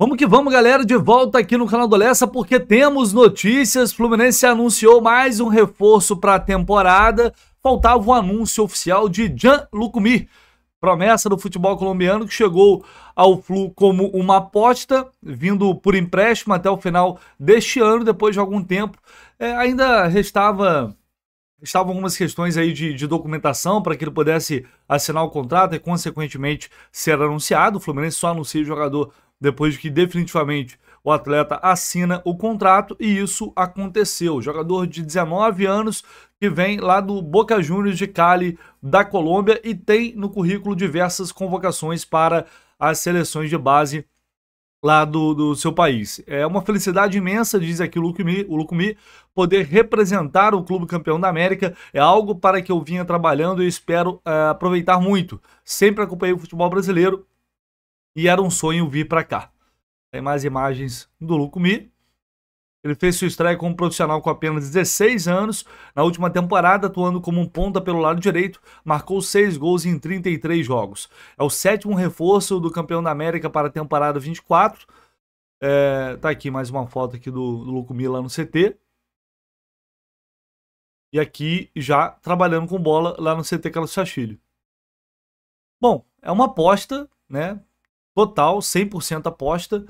Vamos que vamos, galera, de volta aqui no canal do Lessa, porque temos notícias. Fluminense anunciou mais um reforço para a temporada. Faltava o um anúncio oficial de Jean Lucumi, promessa do futebol colombiano que chegou ao Flu como uma aposta, vindo por empréstimo até o final deste ano, depois de algum tempo. É, ainda restava estavam algumas questões aí de, de documentação para que ele pudesse assinar o contrato e, consequentemente, ser anunciado. O Fluminense só anuncia o jogador depois que definitivamente o atleta assina o contrato e isso aconteceu. Jogador de 19 anos que vem lá do Boca Juniors de Cali, da Colômbia, e tem no currículo diversas convocações para as seleções de base lá do, do seu país. É uma felicidade imensa, diz aqui o Lucumi, o Lucumi, poder representar o clube campeão da América. É algo para que eu vinha trabalhando e espero é, aproveitar muito. Sempre acompanhei o futebol brasileiro e era um sonho vir para cá. Tem mais imagens do Lucumi. Ele fez sua estreia como profissional com apenas 16 anos. Na última temporada, atuando como um ponta pelo lado direito, marcou 6 gols em 33 jogos. É o sétimo reforço do campeão da América para a temporada 24. É, tá aqui mais uma foto aqui do, do Lucumi lá no CT. E aqui já trabalhando com bola lá no CT Carlos Chachilho. Bom, é uma aposta, né? total, 100% aposta.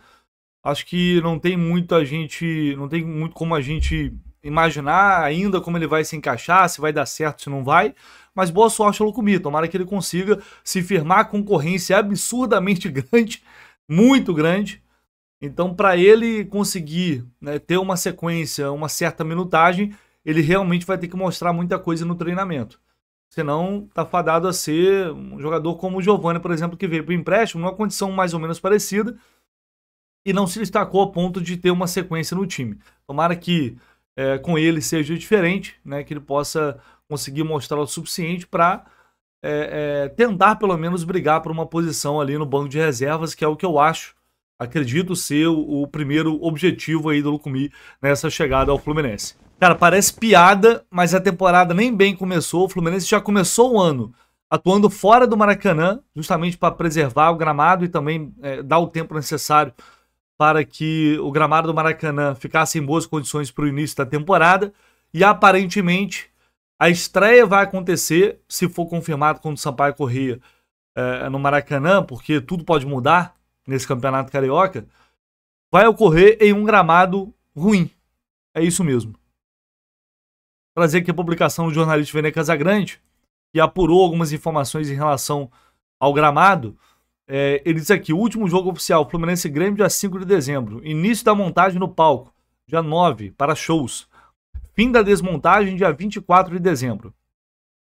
Acho que não tem muita gente, não tem muito como a gente imaginar ainda como ele vai se encaixar, se vai dar certo, se não vai. Mas boa sorte ao Lukumi, tomara que ele consiga se firmar a concorrência absurdamente grande, muito grande. Então, para ele conseguir né, ter uma sequência, uma certa minutagem, ele realmente vai ter que mostrar muita coisa no treinamento. Senão tá fadado a ser um jogador como o Giovanni, por exemplo, que veio para o empréstimo numa condição mais ou menos parecida e não se destacou a ponto de ter uma sequência no time. Tomara que é, com ele seja diferente, né, que ele possa conseguir mostrar o suficiente para é, é, tentar pelo menos brigar por uma posição ali no banco de reservas, que é o que eu acho, acredito ser o, o primeiro objetivo aí do Lucumi nessa chegada ao Fluminense. Cara, parece piada, mas a temporada nem bem começou. O Fluminense já começou o ano atuando fora do Maracanã, justamente para preservar o gramado e também é, dar o tempo necessário para que o gramado do Maracanã ficasse em boas condições para o início da temporada. E aparentemente a estreia vai acontecer, se for confirmado quando o Sampaio Corrêa é, no Maracanã, porque tudo pode mudar nesse campeonato carioca. Vai ocorrer em um gramado ruim. É isso mesmo trazer aqui a publicação do jornalista Vene Casagrande, que apurou algumas informações em relação ao gramado. É, ele diz aqui: o último jogo oficial, Fluminense Grêmio, dia 5 de dezembro. Início da montagem no palco, dia 9, para shows. Fim da desmontagem, dia 24 de dezembro.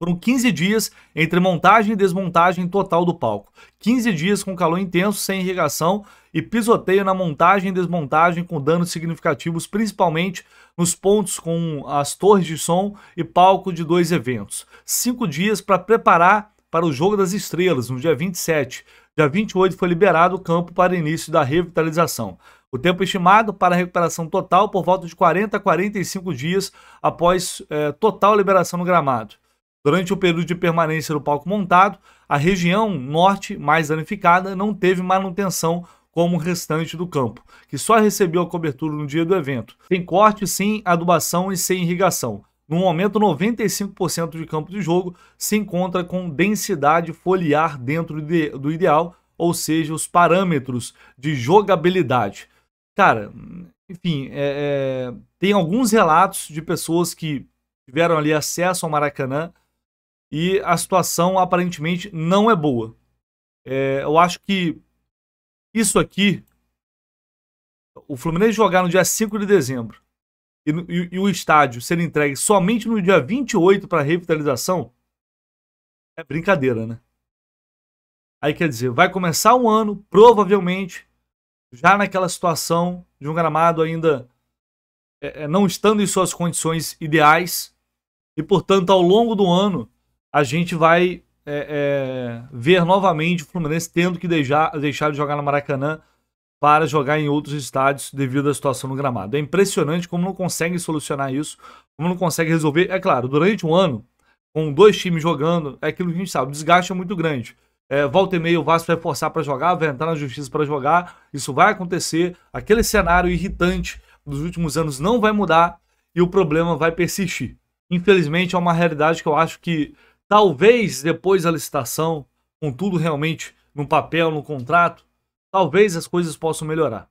Foram 15 dias entre montagem e desmontagem total do palco. 15 dias com calor intenso, sem irrigação e pisoteio na montagem e desmontagem com danos significativos, principalmente nos pontos com as torres de som e palco de dois eventos. Cinco dias para preparar para o Jogo das Estrelas, no dia 27. Dia 28 foi liberado o campo para início da revitalização. O tempo estimado para a recuperação total por volta de 40 a 45 dias após é, total liberação no gramado. Durante o período de permanência do palco montado, a região norte mais danificada não teve manutenção como o restante do campo, que só recebeu a cobertura no dia do evento. Tem corte sem adubação e sem irrigação. No momento, 95% de campo de jogo se encontra com densidade foliar dentro do ideal, ou seja, os parâmetros de jogabilidade. Cara, enfim, é, é, tem alguns relatos de pessoas que tiveram ali acesso ao Maracanã e a situação aparentemente não é boa. É, eu acho que isso aqui, o Fluminense jogar no dia 5 de dezembro e, e, e o estádio ser entregue somente no dia 28 para revitalização, é brincadeira, né? Aí quer dizer, vai começar um ano, provavelmente, já naquela situação de um gramado ainda é, é não estando em suas condições ideais. E, portanto, ao longo do ano, a gente vai é, é, ver novamente o Fluminense tendo que deixar, deixar de jogar no Maracanã para jogar em outros estádios devido à situação no gramado. É impressionante como não consegue solucionar isso, como não consegue resolver. É claro, durante um ano, com dois times jogando, é aquilo que a gente sabe, o desgaste é muito grande. É, volta e meia, o Vasco vai forçar para jogar, vai entrar na justiça para jogar, isso vai acontecer. Aquele cenário irritante dos últimos anos não vai mudar e o problema vai persistir. Infelizmente, é uma realidade que eu acho que Talvez depois da licitação, com tudo realmente no papel, no contrato, talvez as coisas possam melhorar.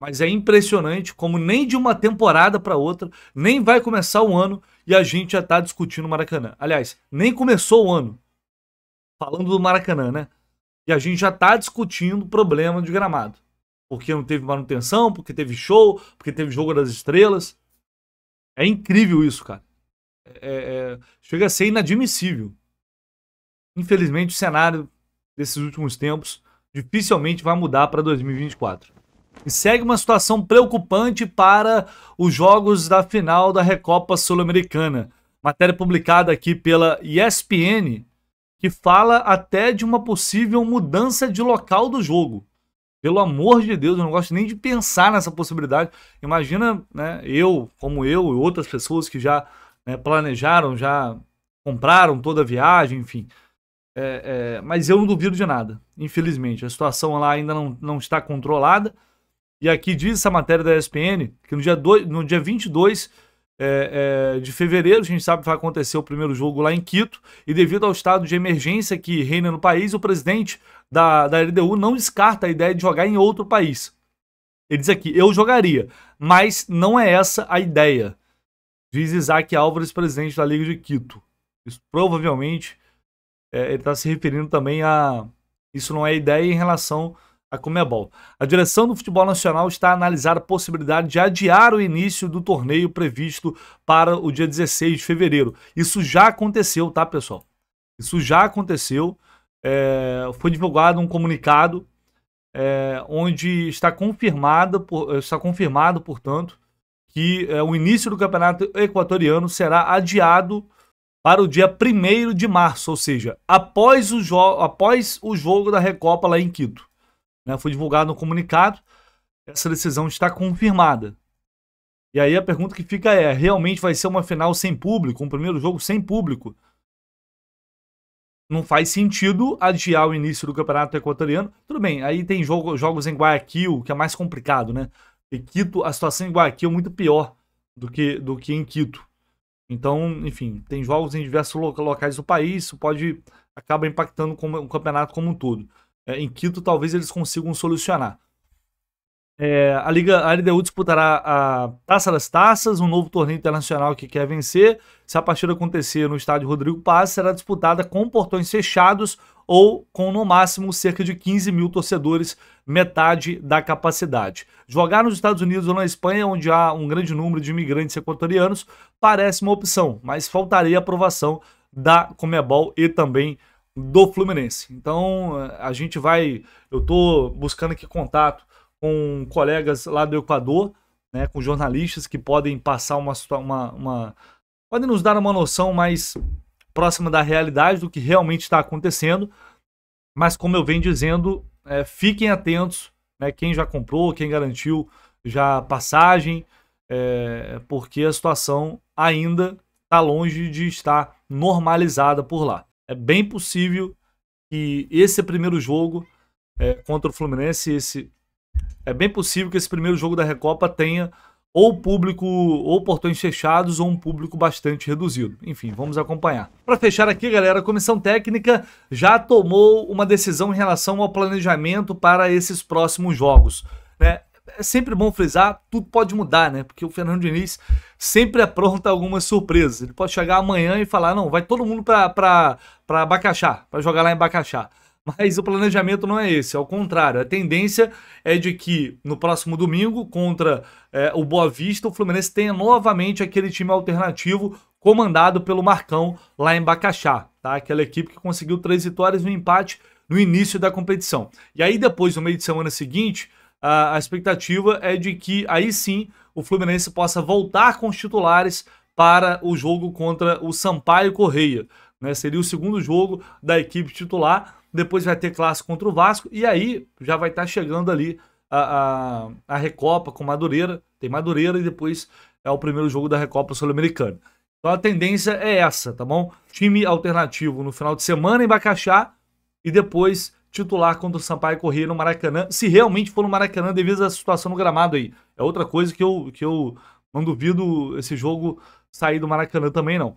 Mas é impressionante como nem de uma temporada para outra, nem vai começar o ano e a gente já está discutindo o Maracanã. Aliás, nem começou o ano. Falando do Maracanã, né? E a gente já está discutindo o problema de gramado. Porque não teve manutenção, porque teve show, porque teve jogo das estrelas. É incrível isso, cara. É, é, chega a ser inadmissível. Infelizmente, o cenário desses últimos tempos dificilmente vai mudar para 2024. E segue uma situação preocupante para os jogos da final da Recopa Sul-Americana. Matéria publicada aqui pela ESPN, que fala até de uma possível mudança de local do jogo. Pelo amor de Deus, eu não gosto nem de pensar nessa possibilidade. Imagina, né, eu, como eu e outras pessoas que já né, planejaram já, compraram toda a viagem, enfim. É, é, mas eu não duvido de nada, infelizmente. A situação lá ainda não, não está controlada. E aqui diz essa matéria da ESPN que no dia, dois, no dia 22 é, é, de fevereiro, a gente sabe que vai acontecer o primeiro jogo lá em Quito, e devido ao estado de emergência que reina no país, o presidente da, da LDU não descarta a ideia de jogar em outro país. Ele diz aqui: eu jogaria, mas não é essa a ideia. Diz Isaac Álvares, presidente da Liga de Quito. Isso provavelmente é, ele está se referindo também a. Isso não é ideia em relação a Comebol. A direção do futebol nacional está a analisar a possibilidade de adiar o início do torneio previsto para o dia 16 de fevereiro. Isso já aconteceu, tá, pessoal? Isso já aconteceu. É, foi divulgado um comunicado é, onde está confirmada, por, está confirmado, portanto, que é, o início do campeonato equatoriano será adiado para o dia 1 de março, ou seja, após o, jo após o jogo da Recopa lá em Quito. Né? Foi divulgado no comunicado, essa decisão está confirmada. E aí a pergunta que fica é: realmente vai ser uma final sem público, um primeiro jogo sem público? Não faz sentido adiar o início do campeonato equatoriano. Tudo bem, aí tem jogo, jogos em Guayaquil, que é mais complicado, né? E Quito, a situação em Guayaquil é muito pior do que, do que em Quito. Então, enfim, tem jogos em diversos locais do país, isso pode acaba impactando o campeonato como um todo. É, em Quito, talvez eles consigam solucionar. É, a Liga a LDU disputará a Taça das Taças, um novo torneio internacional que quer vencer. Se a partida acontecer no estádio Rodrigo Paz, será disputada com portões fechados ou com no máximo cerca de 15 mil torcedores, metade da capacidade. Jogar nos Estados Unidos ou na Espanha, onde há um grande número de imigrantes equatorianos, parece uma opção, mas faltaria aprovação da Comebol e também do Fluminense. Então a gente vai, eu estou buscando aqui contato com colegas lá do Equador, né, com jornalistas que podem passar uma, uma, uma podem nos dar uma noção mais próxima da realidade do que realmente está acontecendo. Mas como eu venho dizendo, é, fiquem atentos, né, quem já comprou, quem garantiu já passagem, é, porque a situação ainda está longe de estar normalizada por lá. É bem possível que esse primeiro jogo é, contra o Fluminense, esse é bem possível que esse primeiro jogo da Recopa tenha ou público ou portões fechados ou um público bastante reduzido. Enfim, vamos acompanhar. Para fechar aqui, galera, a comissão técnica já tomou uma decisão em relação ao planejamento para esses próximos jogos, né? É sempre bom frisar, tudo pode mudar, né? Porque o Fernando Diniz sempre apronta algumas surpresas. Ele pode chegar amanhã e falar: não, vai todo mundo para Bacaxá, para jogar lá em Bacaxá. Mas o planejamento não é esse, ao é contrário. A tendência é de que no próximo domingo, contra é, o Boa Vista, o Fluminense tenha novamente aquele time alternativo comandado pelo Marcão lá em Bacaxá, tá? Aquela equipe que conseguiu três vitórias no empate no início da competição. E aí depois, no meio de semana seguinte, a, a expectativa é de que aí sim o Fluminense possa voltar com os titulares para o jogo contra o Sampaio Correia. Né? Seria o segundo jogo da equipe titular depois vai ter clássico contra o Vasco, e aí já vai estar tá chegando ali a, a, a, Recopa com Madureira, tem Madureira e depois é o primeiro jogo da Recopa Sul-Americana. Então a tendência é essa, tá bom? Time alternativo no final de semana em Bacaxá e depois titular contra o Sampaio Corrêa no Maracanã, se realmente for no Maracanã devido à situação no gramado aí. É outra coisa que eu, que eu não duvido esse jogo sair do Maracanã também não.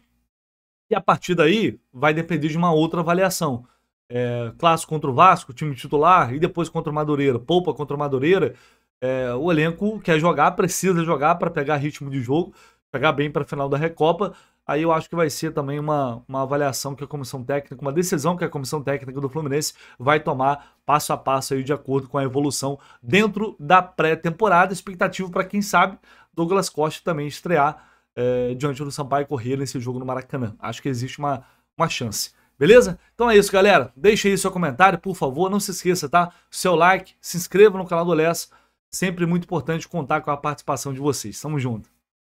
E a partir daí vai depender de uma outra avaliação é, clássico contra o Vasco, time titular, e depois contra o Madureira, poupa contra o Madureira, é, o elenco quer jogar, precisa jogar para pegar ritmo de jogo, pegar bem para a final da Recopa. Aí eu acho que vai ser também uma, uma avaliação que a comissão técnica, uma decisão que a comissão técnica do Fluminense vai tomar passo a passo aí de acordo com a evolução dentro da pré-temporada. Expectativa para quem sabe Douglas Costa também estrear é, diante do Sampaio correr nesse jogo no Maracanã. Acho que existe uma, uma chance. Beleza? Então é isso, galera. Deixe aí seu comentário, por favor. Não se esqueça, tá? Seu like, se inscreva no canal do Less. Sempre muito importante contar com a participação de vocês. Tamo junto.